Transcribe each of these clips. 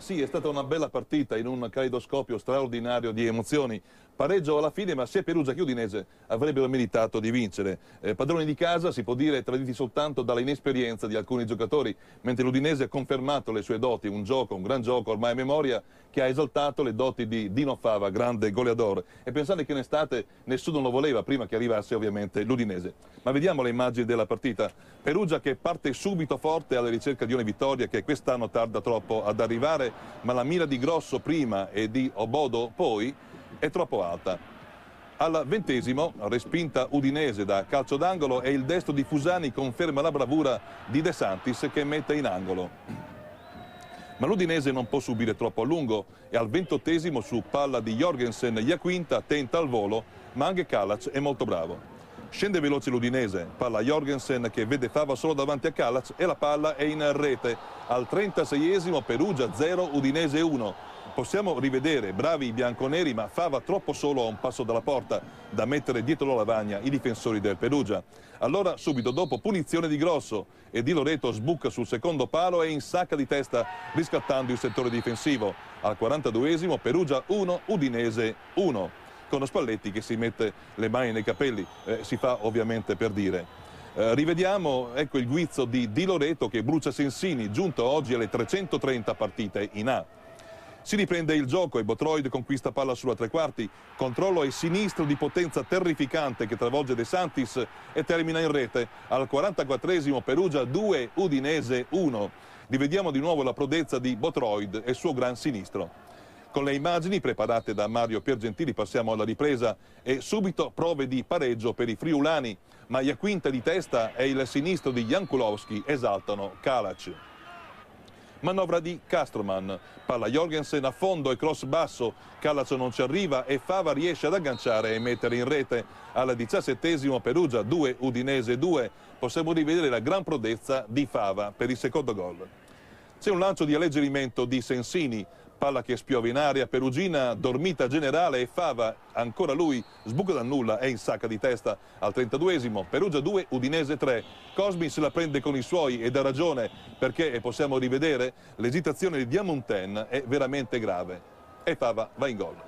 Sì, è stata una bella partita in un caleidoscopio straordinario di emozioni. Pareggio alla fine, ma sia Perugia che Udinese avrebbero meritato di vincere. Eh, padroni di casa, si può dire, traditi soltanto dalla inesperienza di alcuni giocatori, mentre l'Udinese ha confermato le sue doti, un gioco, un gran gioco ormai a memoria, che ha esaltato le doti di Dino Fava, grande goleador. E pensate che in estate nessuno lo voleva, prima che arrivasse ovviamente l'Udinese. Ma vediamo le immagini della partita. Perugia che parte subito forte alla ricerca di una vittoria che quest'anno tarda troppo ad arrivare ma la mira di Grosso prima e di Obodo poi è troppo alta. Al ventesimo, respinta Udinese da calcio d'angolo e il destro di Fusani conferma la bravura di De Santis che mette in angolo. Ma l'Udinese non può subire troppo a lungo e al ventottesimo su palla di Jorgensen Iaquinta tenta al volo, ma anche Kalac è molto bravo. Scende veloce l'Udinese, palla Jorgensen che vede Fava solo davanti a Calac e la palla è in rete. Al 36esimo Perugia 0, Udinese 1. Possiamo rivedere bravi i bianconeri ma Fava troppo solo a un passo dalla porta da mettere dietro la lavagna i difensori del Perugia. Allora subito dopo punizione di Grosso e Di Loreto sbucca sul secondo palo e in sacca di testa riscattando il settore difensivo. Al 42esimo Perugia 1, Udinese 1 con Spalletti che si mette le mani nei capelli, eh, si fa ovviamente per dire. Eh, rivediamo ecco, il guizzo di Di Loreto che brucia Sensini, giunto oggi alle 330 partite in A. Si riprende il gioco e Botroid conquista palla sulla tre quarti, controllo ai sinistro di potenza terrificante che travolge De Santis e termina in rete al 44 Perugia 2 Udinese 1. Rivediamo di nuovo la prodezza di Botroid e il suo gran sinistro. Con le immagini preparate da Mario Piergentili passiamo alla ripresa e subito prove di pareggio per i friulani, ma quinta di testa e il sinistro di Jankulowski esaltano Kalac. Manovra di Castroman, palla Jorgensen a fondo e cross basso, Kalac non ci arriva e Fava riesce ad agganciare e mettere in rete. Alla diciassettesimo Perugia 2, Udinese 2, possiamo rivedere la gran prodezza di Fava per il secondo gol. C'è un lancio di alleggerimento di Sensini, palla che spiova in aria, Perugina dormita generale e Fava, ancora lui, sbuca dal nulla, è in sacca di testa al 32esimo, Perugia 2, Udinese 3, Cosmi se la prende con i suoi ed ha ragione perché, e possiamo rivedere, l'esitazione di Diamonten è veramente grave e Fava va in gol.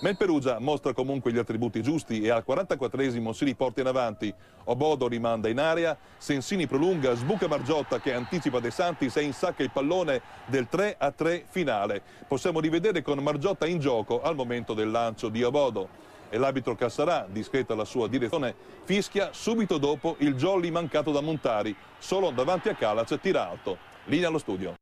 Ma il Perugia mostra comunque gli attributi giusti e al 44esimo si riporta in avanti. Obodo rimanda in area, Sensini prolunga, sbuca Margiotta che anticipa De Santis e insacca il pallone del 3 3 finale. Possiamo rivedere con Margiotta in gioco al momento del lancio di Obodo e l'arbitro Cassarà, discreto alla sua direzione, fischia subito dopo il jolly mancato da Montari, solo davanti a Calac tira alto. Linea allo studio.